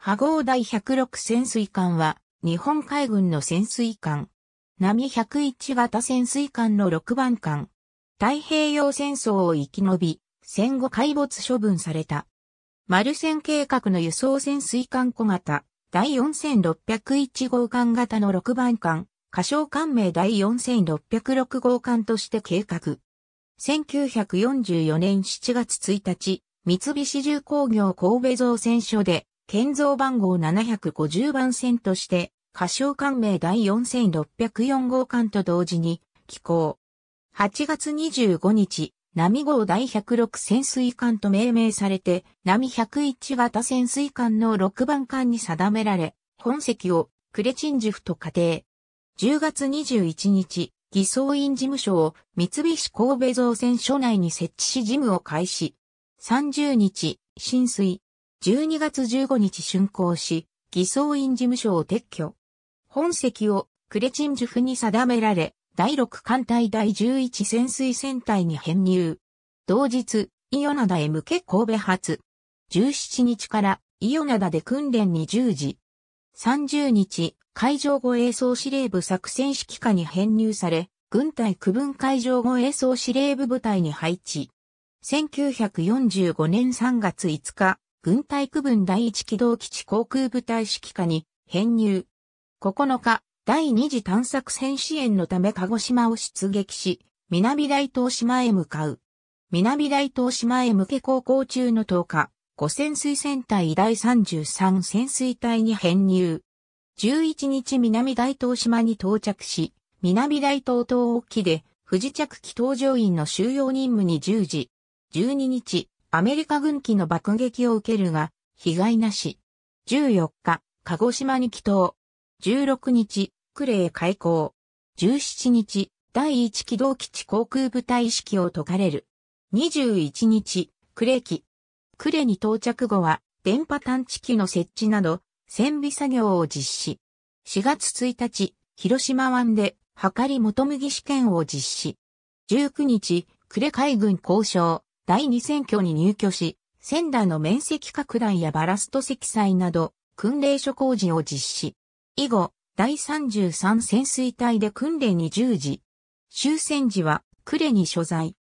波号第106潜水艦は、日本海軍の潜水艦。波101型潜水艦の6番艦。太平洋戦争を生き延び、戦後海没処分された。マルセン計画の輸送潜水艦小型、第4601号艦型の6番艦、仮称艦名第4606号艦として計画。1944年7月1日、三菱重工業神戸造船所で、建造番号750番線として、歌唱官名第4604号館と同時に、寄港。8月25日、波号第106潜水艦と命名されて、波101型潜水艦の6番艦に定められ、本籍をクレチンジュフと仮定。10月21日、偽装員事務所を三菱神戸造船所内に設置し事務を開始。30日、浸水、12月15日竣工し、偽装院事務所を撤去。本籍をクレチンジュフに定められ、第6艦隊第11潜水船隊に編入。同日、伊予灘へ向け神戸発。17日から伊予灘で訓練に従事。30日、海上護衛総司令部作戦指揮下に編入され、軍隊区分海上護衛総司令部部隊に配置。1945年3月5日、軍隊区分第一機動基地航空部隊指揮下に編入。9日、第二次探索戦支援のため鹿児島を出撃し、南大東島へ向かう。南大東島へ向け航行中の10日、五潜水船隊第33潜水隊に編入。11日南大東島に到着し、南大東島沖で不時着機搭乗員の収容任務に従事。12日、アメリカ軍機の爆撃を受けるが、被害なし。14日、鹿児島に帰島。16日、呉へ開港。17日、第1機動基地航空部隊意識を解かれる。21日、呉機。呉に到着後は、電波探知機の設置など、船尾作業を実施。4月1日、広島湾で、はかり元麦試験を実施。19日、呉海軍交渉。第2選挙に入居し、仙台の面積拡大やバラスト積載など、訓練所工事を実施。以後、第33潜水隊で訓練に従事。終戦時は、呉に所在。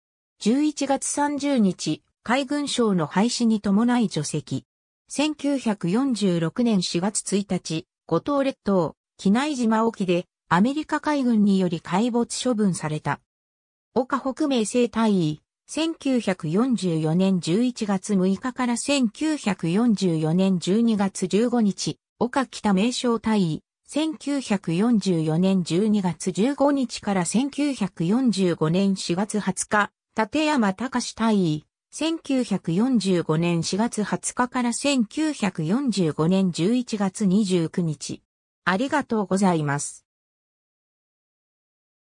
11月30日、海軍省の廃止に伴い除籍。1946年4月1日、五島列島、機内島沖で、アメリカ海軍により海没処分された。岡北明生隊員、1944年11月6日から1944年12月15日、岡北名称大尉、1944年12月15日から1945年4月20日、立山隆大尉、1945年4月20日から1945年11月29日。ありがとうございます。